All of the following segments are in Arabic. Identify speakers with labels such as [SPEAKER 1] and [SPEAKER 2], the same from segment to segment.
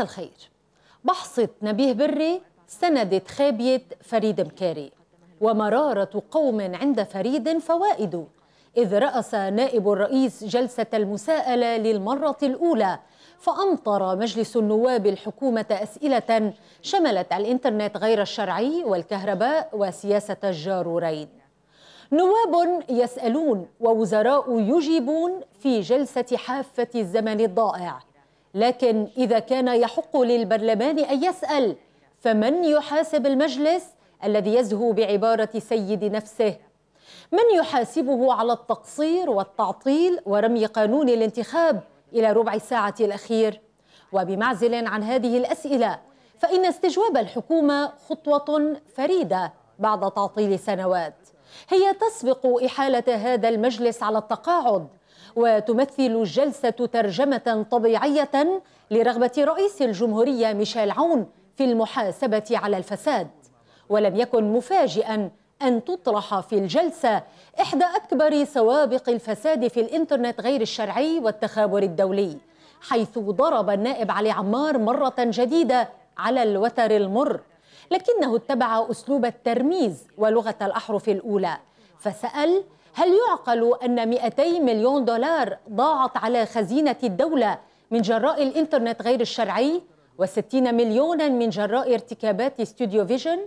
[SPEAKER 1] الخير بحصة نبيه بري سندت خابية فريد مكاري ومرارة قوم عند فريد فوائد إذ رأس نائب الرئيس جلسة المساءلة للمرة الأولى فأمطر مجلس النواب الحكومة أسئلة شملت الإنترنت غير الشرعي والكهرباء وسياسة الجارورين نواب يسألون ووزراء يجيبون في جلسة حافة الزمن الضائع لكن إذا كان يحق للبرلمان أن يسأل فمن يحاسب المجلس الذي يزهو بعبارة سيد نفسه من يحاسبه على التقصير والتعطيل ورمي قانون الانتخاب إلى ربع ساعة الأخير وبمعزل عن هذه الأسئلة فإن استجواب الحكومة خطوة فريدة بعد تعطيل سنوات هي تسبق إحالة هذا المجلس على التقاعد وتمثل الجلسة ترجمة طبيعية لرغبة رئيس الجمهورية ميشيل عون في المحاسبة على الفساد ولم يكن مفاجئا أن تطرح في الجلسة إحدى أكبر سوابق الفساد في الإنترنت غير الشرعي والتخابر الدولي حيث ضرب النائب علي عمار مرة جديدة على الوتر المر لكنه اتبع أسلوب الترميز ولغة الأحرف الأولى فسأل هل يعقل أن 200 مليون دولار ضاعت على خزينة الدولة من جراء الإنترنت غير الشرعي و60 مليونا من جراء ارتكابات ستوديو فيجن؟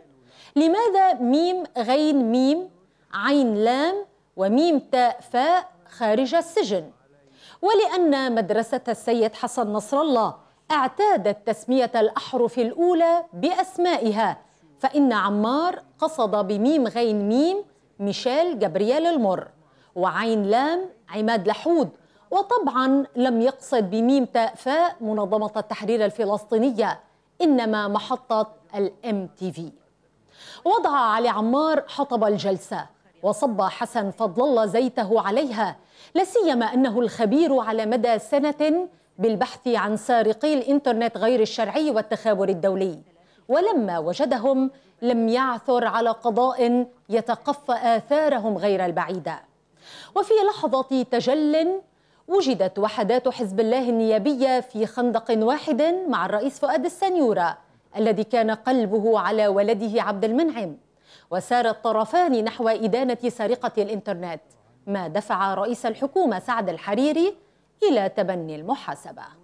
[SPEAKER 1] لماذا ميم غين ميم عين لام وميم تاء فاء خارج السجن؟ ولأن مدرسة السيد حسن نصر الله اعتادت تسمية الأحرف الأولى بأسمائها فإن عمار قصد بميم غين ميم ميشيل جابرييل المر وعين لام عماد لحود وطبعا لم يقصد بميم تاء فاء منظمة التحرير الفلسطينية إنما محطة الام تي في وضع علي عمار حطب الجلسة وصب حسن فضل الله زيته عليها لاسيما أنه الخبير على مدى سنة بالبحث عن سارقي الإنترنت غير الشرعي والتخابر الدولي ولما وجدهم لم يعثر على قضاء يتقفى آثارهم غير البعيدة وفي لحظة تجل وجدت وحدات حزب الله النيابية في خندق واحد مع الرئيس فؤاد السنيورة الذي كان قلبه على ولده عبد المنعم وسار الطرفان نحو إدانة سرقة الإنترنت ما دفع رئيس الحكومة سعد الحريري إلى تبني المحاسبة